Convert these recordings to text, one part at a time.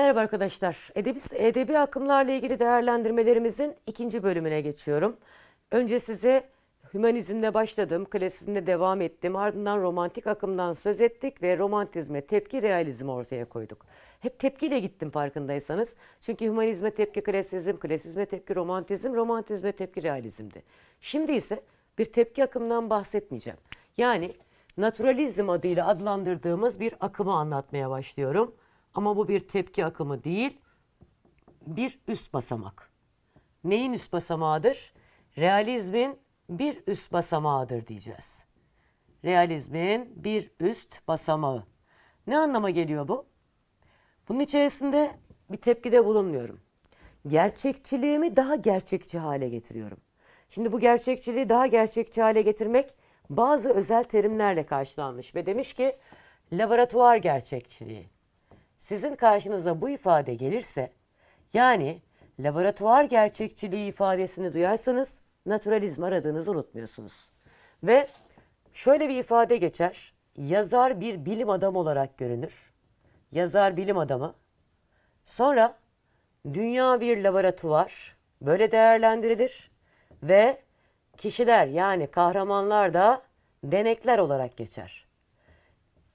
Merhaba arkadaşlar. Edebi, edebi akımlarla ilgili değerlendirmelerimizin ikinci bölümüne geçiyorum. Önce size hümanizmle başladım, klasizmle devam ettim. Ardından romantik akımdan söz ettik ve romantizme tepki realizm ortaya koyduk. Hep tepkiyle gittim farkındaysanız. Çünkü hümanizme tepki klasizm, klasizme tepki romantizm, romantizme tepki realizmdi. Şimdi ise bir tepki akımından bahsetmeyeceğim. Yani naturalizm adıyla adlandırdığımız bir akımı anlatmaya başlıyorum. Ama bu bir tepki akımı değil, bir üst basamak. Neyin üst basamağıdır? Realizmin bir üst basamağıdır diyeceğiz. Realizmin bir üst basamağı. Ne anlama geliyor bu? Bunun içerisinde bir tepkide bulunmuyorum. Gerçekçiliğimi daha gerçekçi hale getiriyorum. Şimdi bu gerçekçiliği daha gerçekçi hale getirmek bazı özel terimlerle karşılanmış ve demiş ki laboratuvar gerçekçiliği. Sizin karşınıza bu ifade gelirse, yani laboratuvar gerçekçiliği ifadesini duyarsanız naturalizm aradığınızı unutmuyorsunuz. Ve şöyle bir ifade geçer. Yazar bir bilim adamı olarak görünür. Yazar bilim adamı. Sonra dünya bir laboratuvar böyle değerlendirilir ve kişiler yani kahramanlar da denekler olarak geçer.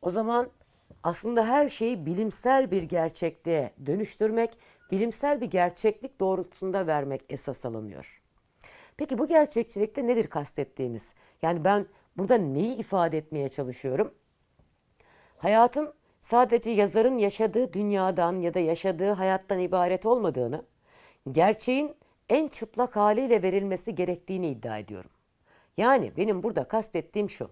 O zaman aslında her şeyi bilimsel bir gerçekliğe dönüştürmek, bilimsel bir gerçeklik doğrultusunda vermek esas alınıyor. Peki bu gerçekçilikte nedir kastettiğimiz? Yani ben burada neyi ifade etmeye çalışıyorum? Hayatın sadece yazarın yaşadığı dünyadan ya da yaşadığı hayattan ibaret olmadığını, gerçeğin en çıplak haliyle verilmesi gerektiğini iddia ediyorum. Yani benim burada kastettiğim şu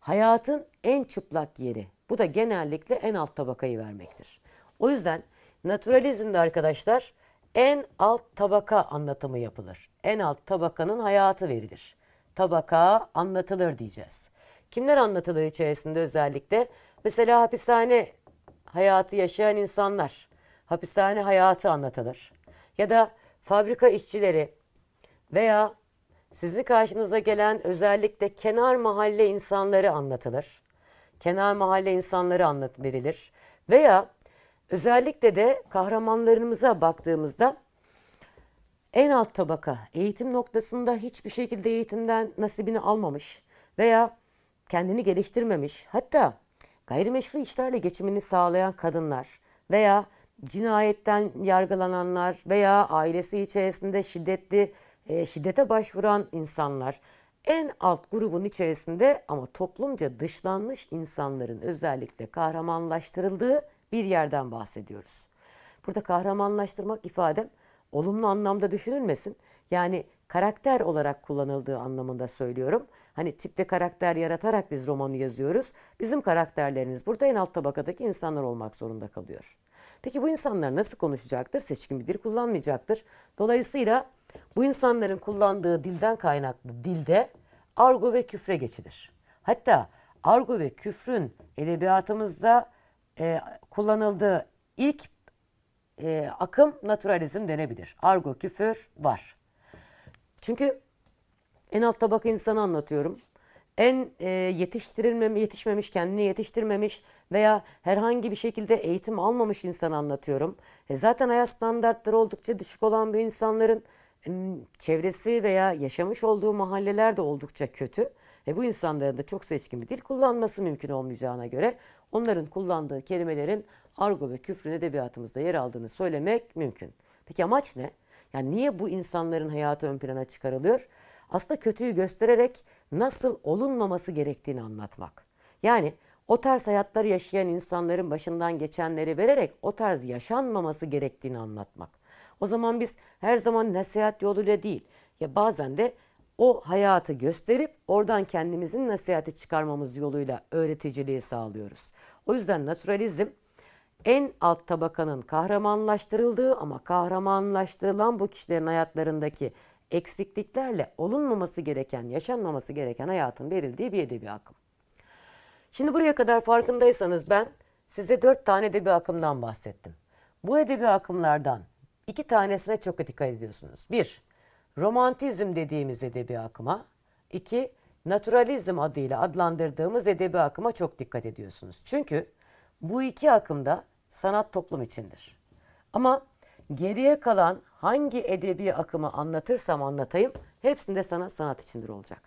hayatın en çıplak yeri. Bu da genellikle en alt tabakayı vermektir. O yüzden naturalizmde arkadaşlar en alt tabaka anlatımı yapılır. En alt tabakanın hayatı verilir. Tabaka anlatılır diyeceğiz. Kimler anlatılır içerisinde özellikle? Mesela hapishane hayatı yaşayan insanlar. Hapishane hayatı anlatılır. Ya da fabrika işçileri veya sizin karşınıza gelen özellikle kenar mahalle insanları anlatılır. Kenar mahalle insanları anlat verilir. Veya özellikle de kahramanlarımıza baktığımızda en alt tabaka eğitim noktasında hiçbir şekilde eğitimden nasibini almamış veya kendini geliştirmemiş hatta gayrimeşru işlerle geçimini sağlayan kadınlar veya cinayetten yargılananlar veya ailesi içerisinde şiddetli e, şiddete başvuran insanlar en alt grubun içerisinde ama toplumca dışlanmış insanların özellikle kahramanlaştırıldığı bir yerden bahsediyoruz. Burada kahramanlaştırmak ifadem olumlu anlamda düşünülmesin. Yani karakter olarak kullanıldığı anlamında söylüyorum. Hani tip ve karakter yaratarak biz romanı yazıyoruz. Bizim karakterlerimiz burada en alt tabakadaki insanlar olmak zorunda kalıyor. Peki bu insanlar nasıl konuşacaktır? Seçkin bir dil kullanmayacaktır. Dolayısıyla bu insanların kullandığı dilden kaynaklı dilde argo ve küfre geçilir. Hatta argo ve küfrün edebiyatımızda e, kullanıldığı ilk e, akım naturalizm denebilir. Argo küfür var. Çünkü en alt tabaka insanı anlatıyorum. En e, yetiştirilmemiş, yetişmemiş, kendini yetiştirmemiş veya herhangi bir şekilde eğitim almamış insanı anlatıyorum. E, zaten hayat standartları oldukça düşük olan bu insanların çevresi veya yaşamış olduğu mahalleler de oldukça kötü ve bu insanların da çok seçkin bir dil kullanması mümkün olmayacağına göre onların kullandığı kelimelerin argo ve küfrün edebiyatımızda yer aldığını söylemek mümkün. Peki amaç ne? Yani niye bu insanların hayatı ön plana çıkarılıyor? Aslında kötüyü göstererek nasıl olunmaması gerektiğini anlatmak. Yani o tarz hayatları yaşayan insanların başından geçenleri vererek o tarz yaşanmaması gerektiğini anlatmak. O zaman biz her zaman nasihat yoluyla değil ya bazen de o hayatı gösterip oradan kendimizin nasihati çıkarmamız yoluyla öğreticiliği sağlıyoruz. O yüzden naturalizm en alt tabakanın kahramanlaştırıldığı ama kahramanlaştırılan bu kişilerin hayatlarındaki eksikliklerle olunmaması gereken, yaşanmaması gereken hayatın verildiği bir edebi akım. Şimdi buraya kadar farkındaysanız ben size dört tane edebi akımdan bahsettim. Bu edebi akımlardan iki tanesine çok dikkat ediyorsunuz. Bir, romantizm dediğimiz edebi akıma. iki naturalizm adıyla adlandırdığımız edebi akıma çok dikkat ediyorsunuz. Çünkü bu iki akımda sanat toplum içindir. Ama geriye kalan hangi edebi akımı anlatırsam anlatayım hepsinde sanat sanat içindir olacak.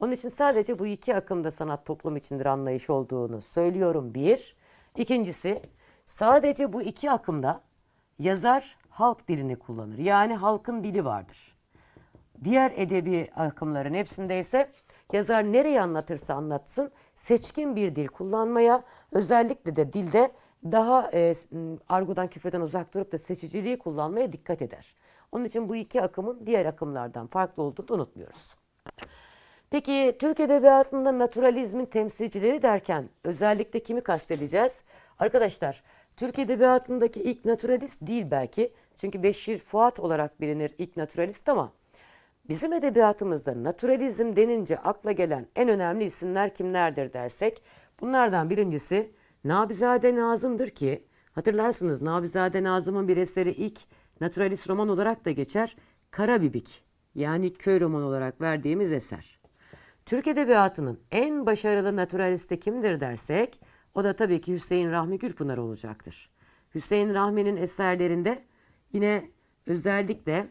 Onun için sadece bu iki akımda sanat toplum içindir anlayış olduğunu söylüyorum bir. İkincisi sadece bu iki akımda yazar halk dilini kullanır. Yani halkın dili vardır. Diğer edebi akımların hepsinde ise yazar nereyi anlatırsa anlatsın seçkin bir dil kullanmaya özellikle de dilde daha e, argodan küfreden uzak durup da seçiciliği kullanmaya dikkat eder. Onun için bu iki akımın diğer akımlardan farklı olduğunu unutmuyoruz. Peki Türk Edebiyatı'nda naturalizmin temsilcileri derken özellikle kimi kastedeceğiz? Arkadaşlar Türk Edebiyatı'ndaki ilk naturalist değil belki çünkü Beşir Fuat olarak bilinir ilk naturalist ama bizim edebiyatımızda naturalizm denince akla gelen en önemli isimler kimlerdir dersek bunlardan birincisi Nabizade Nazım'dır ki hatırlarsınız Nabizade Nazım'ın bir eseri ilk naturalist roman olarak da geçer Karabibik yani köy roman olarak verdiğimiz eser. Türk Edebiyatı'nın en başarılı naturalisti kimdir dersek o da tabii ki Hüseyin Rahmi Gürpınar olacaktır. Hüseyin Rahmi'nin eserlerinde Yine özellikle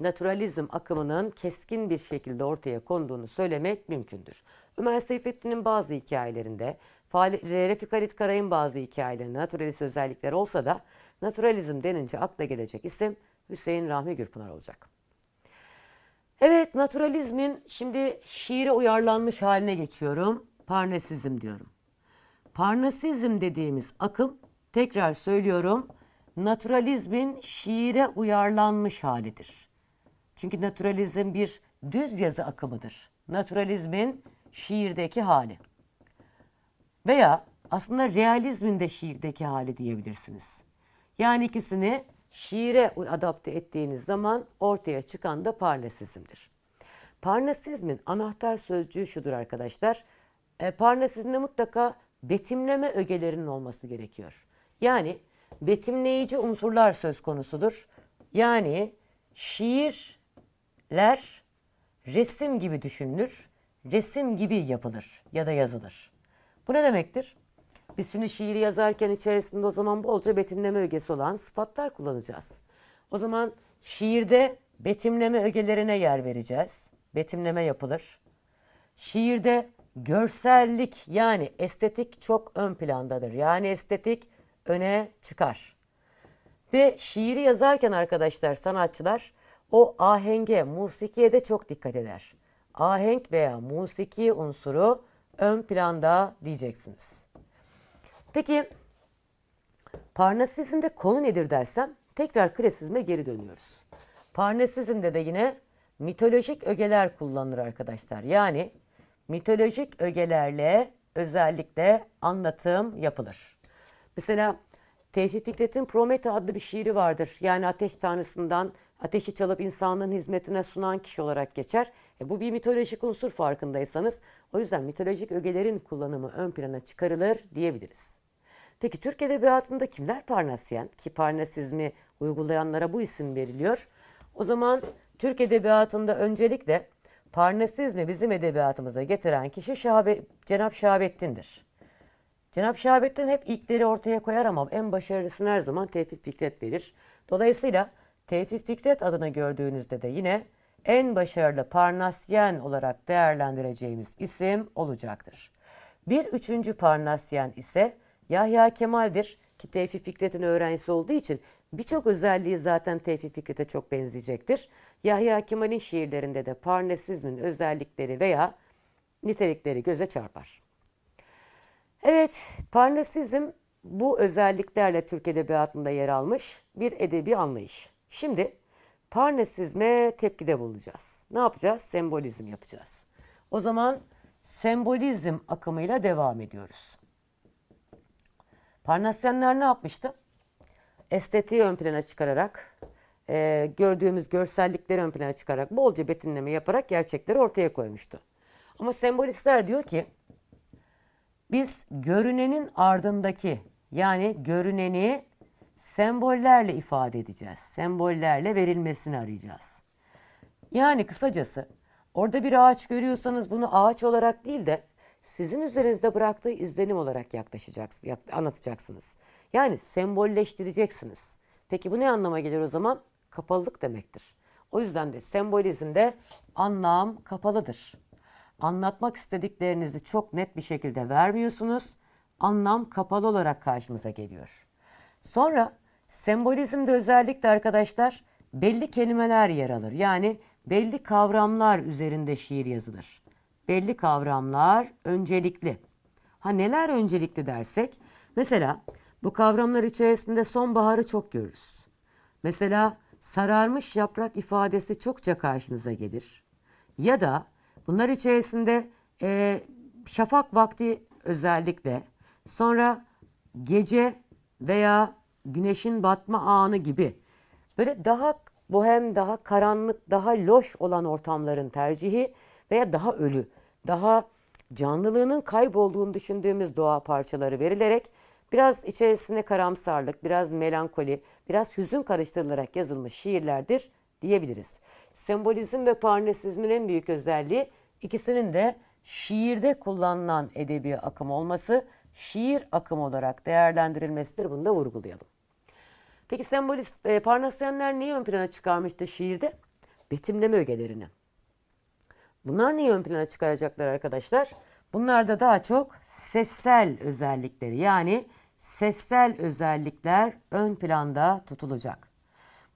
naturalizm akımının keskin bir şekilde ortaya konduğunu söylemek mümkündür. Ömer Seyfettin'in bazı hikayelerinde, Refik Halit Karay'ın bazı hikayelerinde naturalist özellikler olsa da naturalizm denince akla gelecek isim Hüseyin Rahmi Gürpınar olacak. Evet, naturalizmin şimdi şiire uyarlanmış haline geçiyorum. Parnasizm diyorum. Parnasizm dediğimiz akım, tekrar söylüyorum, naturalizmin şiire uyarlanmış halidir. Çünkü naturalizm bir düz yazı akımıdır. Naturalizmin şiirdeki hali. Veya aslında realizmin de şiirdeki hali diyebilirsiniz. Yani ikisini şiire adapte ettiğiniz zaman ortaya çıkan da parnasizmdir. Parnasizmin anahtar sözcüğü şudur arkadaşlar. E, parnasizmde mutlaka betimleme ögelerinin olması gerekiyor. Yani betimleyici unsurlar söz konusudur. Yani şiirler resim gibi düşünülür, resim gibi yapılır ya da yazılır. Bu ne demektir? Biz şimdi şiiri yazarken içerisinde o zaman bolca betimleme ögesi olan sıfatlar kullanacağız. O zaman şiirde betimleme ögelerine yer vereceğiz. Betimleme yapılır. Şiirde görsellik yani estetik çok ön plandadır. Yani estetik öne çıkar. Ve şiiri yazarken arkadaşlar sanatçılar o ahenge, musikiye de çok dikkat eder. Ahenk veya musiki unsuru ön planda diyeceksiniz. Peki Parnasizm'de konu nedir dersem tekrar klasizme geri dönüyoruz. Parnasizm'de de yine mitolojik ögeler kullanılır arkadaşlar. Yani mitolojik ögelerle özellikle anlatım yapılır. Mesela Tevfik Fikret'in Promete adlı bir şiiri vardır. Yani ateş tanrısından ateşi çalıp insanlığın hizmetine sunan kişi olarak geçer. E bu bir mitolojik unsur farkındaysanız. O yüzden mitolojik ögelerin kullanımı ön plana çıkarılır diyebiliriz. Peki Türk Edebiyatı'nda kimler Parnasyen? Ki Parnasizmi uygulayanlara bu isim veriliyor. O zaman Türk Edebiyatı'nda öncelikle Parnasizmi bizim edebiyatımıza getiren kişi Şahabe, cenab Şahabettin'dir. Cenab-ı Şahabettin hep ilkleri ortaya koyar ama en başarılısını her zaman Tevfik Fikret verir. Dolayısıyla Tevfik Fikret adını gördüğünüzde de yine en başarılı Parnasyen olarak değerlendireceğimiz isim olacaktır. Bir üçüncü Parnasyen ise Yahya Kemal'dir ki Tevfik Fikret'in öğrencisi olduğu için birçok özelliği zaten Tevfik Fikret'e çok benzeyecektir. Yahya Kemal'in şiirlerinde de Parnasizmin özellikleri veya nitelikleri göze çarpar. Evet, parnasizm bu özelliklerle Türk Edebiyatı'nda yer almış bir edebi anlayış. Şimdi parnasizme tepkide bulacağız. Ne yapacağız? Sembolizm yapacağız. O zaman sembolizm akımıyla devam ediyoruz. Parnasyenler ne yapmıştı? Estetiği ön plana çıkararak, e, gördüğümüz görsellikleri ön plana çıkararak, bolca betimleme yaparak gerçekleri ortaya koymuştu. Ama sembolistler diyor ki, biz görünenin ardındaki yani görüneni sembollerle ifade edeceğiz. Sembollerle verilmesini arayacağız. Yani kısacası orada bir ağaç görüyorsanız bunu ağaç olarak değil de sizin üzerinizde bıraktığı izlenim olarak yaklaşacaksınız, anlatacaksınız. Yani sembolleştireceksiniz. Peki bu ne anlama gelir o zaman? Kapalılık demektir. O yüzden de sembolizmde anlam kapalıdır anlatmak istediklerinizi çok net bir şekilde vermiyorsunuz. Anlam kapalı olarak karşımıza geliyor. Sonra sembolizmde özellikle arkadaşlar belli kelimeler yer alır. Yani belli kavramlar üzerinde şiir yazılır. Belli kavramlar öncelikli. Ha neler öncelikli dersek mesela bu kavramlar içerisinde sonbaharı çok görürüz. Mesela sararmış yaprak ifadesi çokça karşınıza gelir. Ya da Bunlar içerisinde e, şafak vakti özellikle sonra gece veya güneşin batma anı gibi böyle daha bohem, daha karanlık, daha loş olan ortamların tercihi veya daha ölü, daha canlılığının kaybolduğunu düşündüğümüz doğa parçaları verilerek biraz içerisine karamsarlık, biraz melankoli, biraz hüzün karıştırılarak yazılmış şiirlerdir diyebiliriz sembolizm ve parnesizmin en büyük özelliği ikisinin de şiirde kullanılan edebi akım olması, şiir akım olarak değerlendirilmesidir. Bunu da vurgulayalım. Peki sembolist e, Parnasyenler niye ön plana çıkarmıştı şiirde? Betimleme ögelerini. Bunlar niye ön plana çıkaracaklar arkadaşlar? Bunlarda daha çok sessel özellikleri yani sessel özellikler ön planda tutulacak.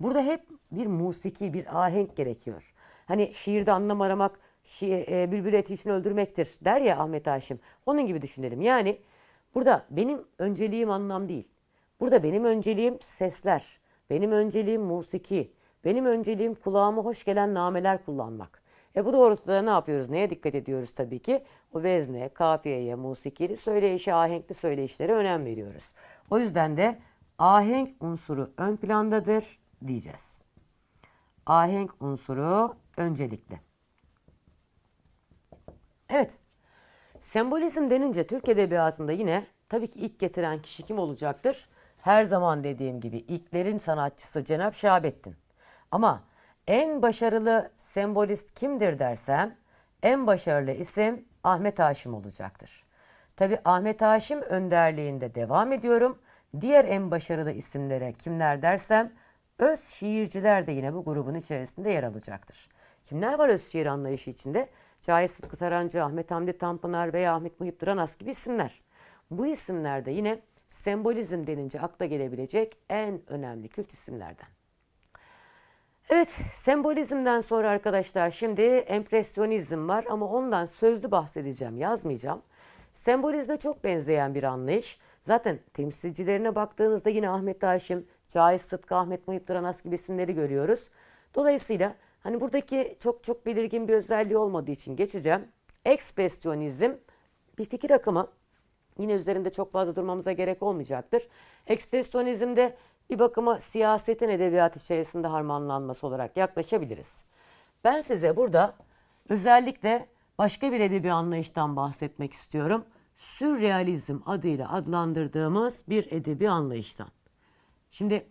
Burada hep bir musiki, bir ahenk gerekiyor. Hani şiirde anlam aramak, şi, e, bülbül eti için öldürmektir der ya Ahmet Haşim. Onun gibi düşünelim. Yani burada benim önceliğim anlam değil. Burada benim önceliğim sesler, benim önceliğim musiki, benim önceliğim kulağıma hoş gelen nameler kullanmak. E bu doğrultuda ne yapıyoruz? Neye dikkat ediyoruz tabii ki? O vezne, kafiyeye, musikili söyleyişe, ahenkli söyleyişlere önem veriyoruz. O yüzden de ahenk unsuru ön plandadır diyeceğiz. Ahenk unsuru öncelikli. Evet. Sembolizm denince Türk edebiyatında yine tabii ki ilk getiren kişi kim olacaktır? Her zaman dediğim gibi ilklerin sanatçısı Cenap Şahabettin. Ama en başarılı sembolist kimdir dersem en başarılı isim Ahmet Haşim olacaktır. Tabi Ahmet Haşim önderliğinde devam ediyorum. Diğer en başarılı isimlere kimler dersem Öz şiirciler de yine bu grubun içerisinde yer alacaktır. Kimler var öz şiir anlayışı içinde? Cahit Sıtkı Tarancı, Ahmet Hamdi Tanpınar veya Ahmet Muhip Duranas gibi isimler. Bu isimler de yine sembolizm denince akla gelebilecek en önemli kült isimlerden. Evet, sembolizmden sonra arkadaşlar şimdi empresyonizm var ama ondan sözlü bahsedeceğim, yazmayacağım. Sembolizme çok benzeyen bir anlayış. Zaten temsilcilerine baktığınızda yine Ahmet Haşim, Cahit Sıtkı, Ahmet Muhip Duranas gibi isimleri görüyoruz. Dolayısıyla hani buradaki çok çok belirgin bir özelliği olmadığı için geçeceğim. Ekspresyonizm bir fikir akımı. Yine üzerinde çok fazla durmamıza gerek olmayacaktır. Ekspresyonizmde bir bakıma siyasetin edebiyat içerisinde harmanlanması olarak yaklaşabiliriz. Ben size burada özellikle başka bir edebi anlayıştan bahsetmek istiyorum sürrealizm adıyla adlandırdığımız bir edebi anlayıştan. Şimdi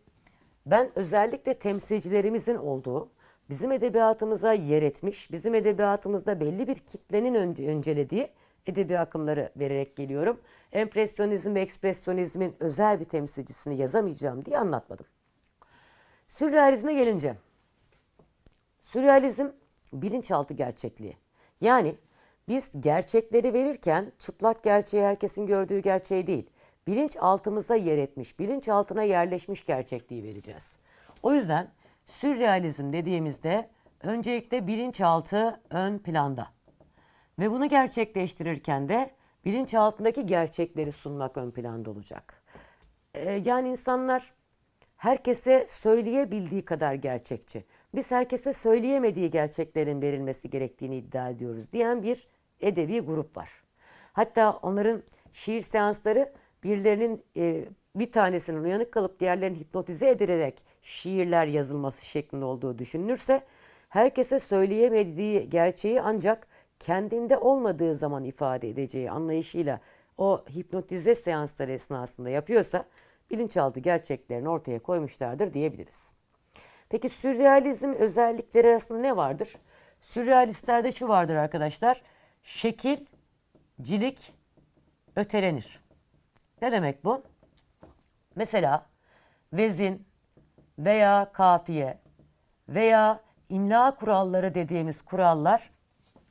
ben özellikle temsilcilerimizin olduğu, bizim edebiyatımıza yer etmiş, bizim edebiyatımızda belli bir kitlenin öncelediği edebi akımları vererek geliyorum. Empresyonizm ve ekspresyonizmin özel bir temsilcisini yazamayacağım diye anlatmadım. Sürrealizme gelince, sürrealizm bilinçaltı gerçekliği. Yani biz gerçekleri verirken çıplak gerçeği herkesin gördüğü gerçeği değil, bilinç altımıza yer etmiş, bilinç altına yerleşmiş gerçekliği vereceğiz. O yüzden sürrealizm dediğimizde öncelikle bilinçaltı ön planda. Ve bunu gerçekleştirirken de bilinçaltındaki gerçekleri sunmak ön planda olacak. Ee, yani insanlar herkese söyleyebildiği kadar gerçekçi. Biz herkese söyleyemediği gerçeklerin verilmesi gerektiğini iddia ediyoruz diyen bir edebi grup var. Hatta onların şiir seansları birilerinin e, bir tanesinin uyanık kalıp diğerlerini hipnotize edilerek şiirler yazılması şeklinde olduğu düşünülürse herkese söyleyemediği gerçeği ancak kendinde olmadığı zaman ifade edeceği anlayışıyla o hipnotize seansları esnasında yapıyorsa bilinçaltı gerçeklerini ortaya koymuşlardır diyebiliriz. Peki sürrealizm özellikleri arasında ne vardır? Sürrealistlerde şu vardır arkadaşlar şekil, cilik ötelenir. Ne demek bu? Mesela vezin veya kafiye veya imla kuralları dediğimiz kurallar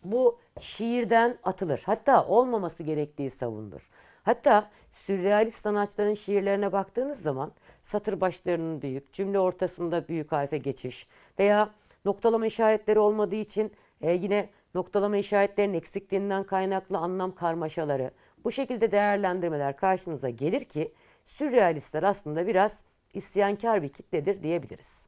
bu şiirden atılır. Hatta olmaması gerektiği savundur. Hatta sürrealist sanatçıların şiirlerine baktığınız zaman satır başlarının büyük, cümle ortasında büyük harfe geçiş veya noktalama işaretleri olmadığı için e, yine noktalama işaretlerinin eksikliğinden kaynaklı anlam karmaşaları, bu şekilde değerlendirmeler karşınıza gelir ki sürrealistler aslında biraz isyankar bir kitledir diyebiliriz.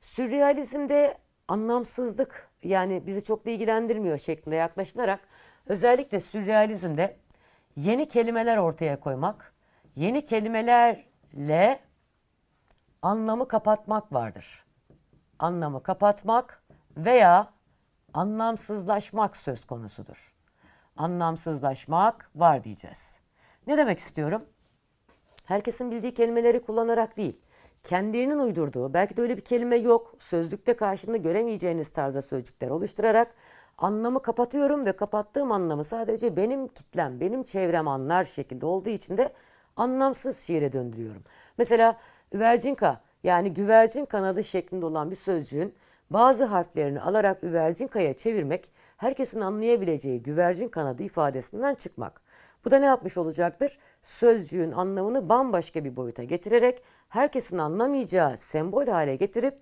Sürrealizmde anlamsızlık yani bizi çok da ilgilendirmiyor şeklinde yaklaşılarak özellikle sürrealizmde yeni kelimeler ortaya koymak, yeni kelimelerle anlamı kapatmak vardır. Anlamı kapatmak veya anlamsızlaşmak söz konusudur. Anlamsızlaşmak var diyeceğiz. Ne demek istiyorum? Herkesin bildiği kelimeleri kullanarak değil, kendilerinin uydurduğu, belki de öyle bir kelime yok, sözlükte karşında göremeyeceğiniz tarzda sözcükler oluşturarak anlamı kapatıyorum ve kapattığım anlamı sadece benim kitlem, benim çevrem anlar şekilde olduğu için de anlamsız şiire döndürüyorum. Mesela güvercinka yani güvercin kanadı şeklinde olan bir sözcüğün bazı harflerini alarak güvercin kaya çevirmek herkesin anlayabileceği güvercin kanadı ifadesinden çıkmak. Bu da ne yapmış olacaktır? Sözcüğün anlamını bambaşka bir boyuta getirerek herkesin anlamayacağı sembol hale getirip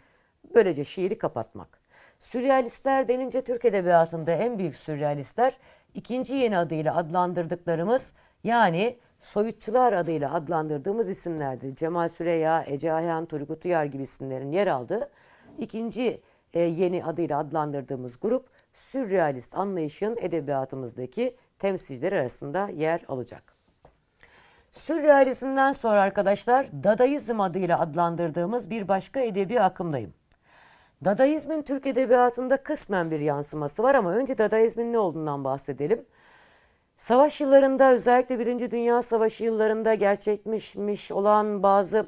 böylece şiiri kapatmak. Sürrealistler denince Türk Edebiyatı'nda en büyük sürrealistler ikinci yeni adıyla adlandırdıklarımız yani soyutçular adıyla adlandırdığımız isimlerdir. Cemal Süreya, Ece Ayhan, Turgut Uyar gibi isimlerin yer aldığı ikinci e, yeni adıyla adlandırdığımız grup sürrealist anlayışın edebiyatımızdaki temsilcileri arasında yer alacak. Sürrealizmden sonra arkadaşlar Dadaizm adıyla adlandırdığımız bir başka edebi akımdayım. Dadaizmin Türk edebiyatında kısmen bir yansıması var ama önce Dadaizmin ne olduğundan bahsedelim. Savaş yıllarında özellikle Birinci Dünya Savaşı yıllarında gerçekleşmiş olan bazı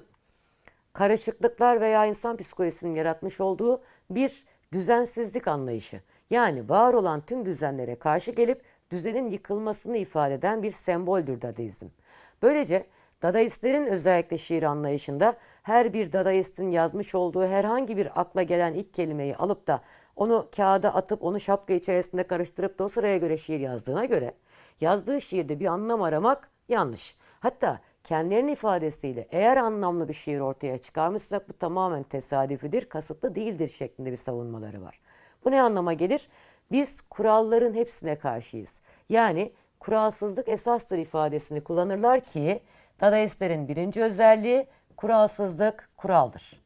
karışıklıklar veya insan psikolojisinin yaratmış olduğu bir düzensizlik anlayışı yani var olan tüm düzenlere karşı gelip düzenin yıkılmasını ifade eden bir semboldür Dadaizm. Böylece Dadaistlerin özellikle şiir anlayışında her bir Dadaistin yazmış olduğu herhangi bir akla gelen ilk kelimeyi alıp da onu kağıda atıp onu şapka içerisinde karıştırıp da o sıraya göre şiir yazdığına göre yazdığı şiirde bir anlam aramak yanlış. Hatta kendilerinin ifadesiyle eğer anlamlı bir şiir ortaya çıkarmışsak bu tamamen tesadüfidir, kasıtlı değildir şeklinde bir savunmaları var. Bu ne anlama gelir? Biz kuralların hepsine karşıyız. Yani kuralsızlık esastır ifadesini kullanırlar ki Dadaistlerin birinci özelliği kuralsızlık kuraldır.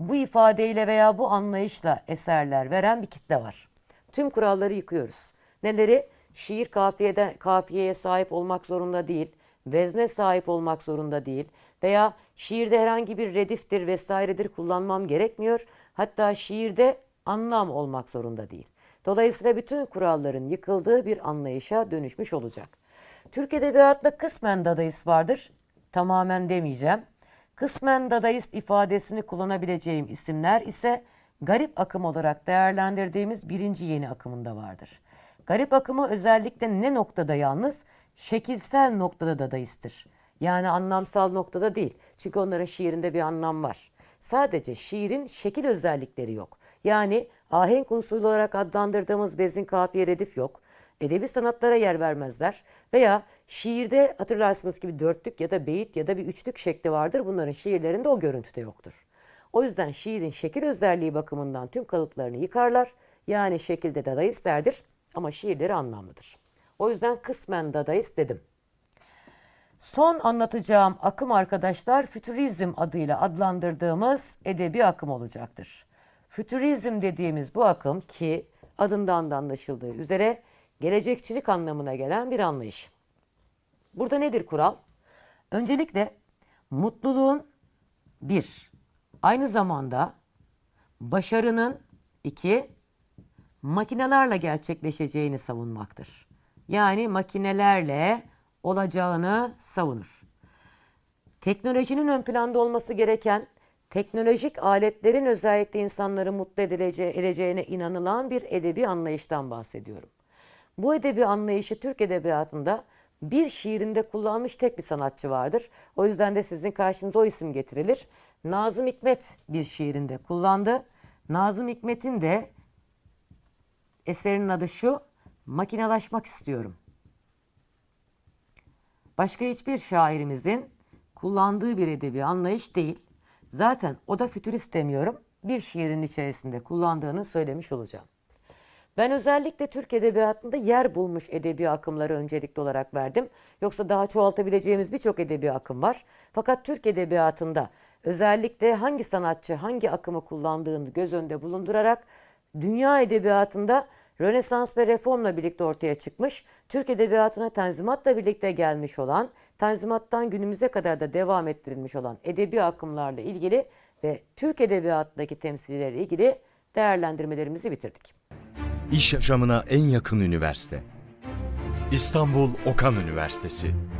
Bu ifadeyle veya bu anlayışla eserler veren bir kitle var. Tüm kuralları yıkıyoruz. Neleri? Şiir kafiyeden, kafiyeye sahip olmak zorunda değil vezne sahip olmak zorunda değil veya şiirde herhangi bir rediftir vesairedir kullanmam gerekmiyor. Hatta şiirde anlam olmak zorunda değil. Dolayısıyla bütün kuralların yıkıldığı bir anlayışa dönüşmüş olacak. Türk Edebiyatı'nda kısmen dadaist vardır. Tamamen demeyeceğim. Kısmen dadaist ifadesini kullanabileceğim isimler ise garip akım olarak değerlendirdiğimiz birinci yeni akımında vardır. Garip akımı özellikle ne noktada yalnız? şekilsel noktada dadaisttir. Yani anlamsal noktada değil. Çünkü onlara şiirinde bir anlam var. Sadece şiirin şekil özellikleri yok. Yani ahenk unsuru olarak adlandırdığımız bezin kafiye redif yok. Edebi sanatlara yer vermezler. Veya şiirde hatırlarsınız gibi dörtlük ya da beyit ya da bir üçlük şekli vardır. Bunların şiirlerinde o görüntüde yoktur. O yüzden şiirin şekil özelliği bakımından tüm kalıplarını yıkarlar. Yani şekilde dadaistlerdir ama şiirleri anlamlıdır. O yüzden kısmen dadaist dedim. Son anlatacağım akım arkadaşlar fütürizm adıyla adlandırdığımız edebi akım olacaktır. Fütürizm dediğimiz bu akım ki adından da anlaşıldığı üzere gelecekçilik anlamına gelen bir anlayış. Burada nedir kural? Öncelikle mutluluğun bir, aynı zamanda başarının iki, makinelerle gerçekleşeceğini savunmaktır yani makinelerle olacağını savunur. Teknolojinin ön planda olması gereken, teknolojik aletlerin özellikle insanları mutlu edeceğine inanılan bir edebi anlayıştan bahsediyorum. Bu edebi anlayışı Türk edebiyatında bir şiirinde kullanmış tek bir sanatçı vardır. O yüzden de sizin karşınıza o isim getirilir. Nazım Hikmet bir şiirinde kullandı. Nazım Hikmet'in de eserinin adı şu makinalaşmak istiyorum. Başka hiçbir şairimizin kullandığı bir edebi anlayış değil. Zaten o da fütürist demiyorum. Bir şiirin içerisinde kullandığını söylemiş olacağım. Ben özellikle Türk edebiyatında yer bulmuş edebi akımları öncelikli olarak verdim. Yoksa daha çoğaltabileceğimiz birçok edebi akım var. Fakat Türk edebiyatında özellikle hangi sanatçı hangi akımı kullandığını göz önünde bulundurarak dünya edebiyatında Rönesans ve reformla birlikte ortaya çıkmış, Türk edebiyatına Tanzimat'la birlikte gelmiş olan, Tanzimat'tan günümüze kadar da devam ettirilmiş olan edebi akımlarla ilgili ve Türk edebiyatındaki temsilleri ilgili değerlendirmelerimizi bitirdik. İş yaşamına en yakın üniversite. İstanbul Okan Üniversitesi.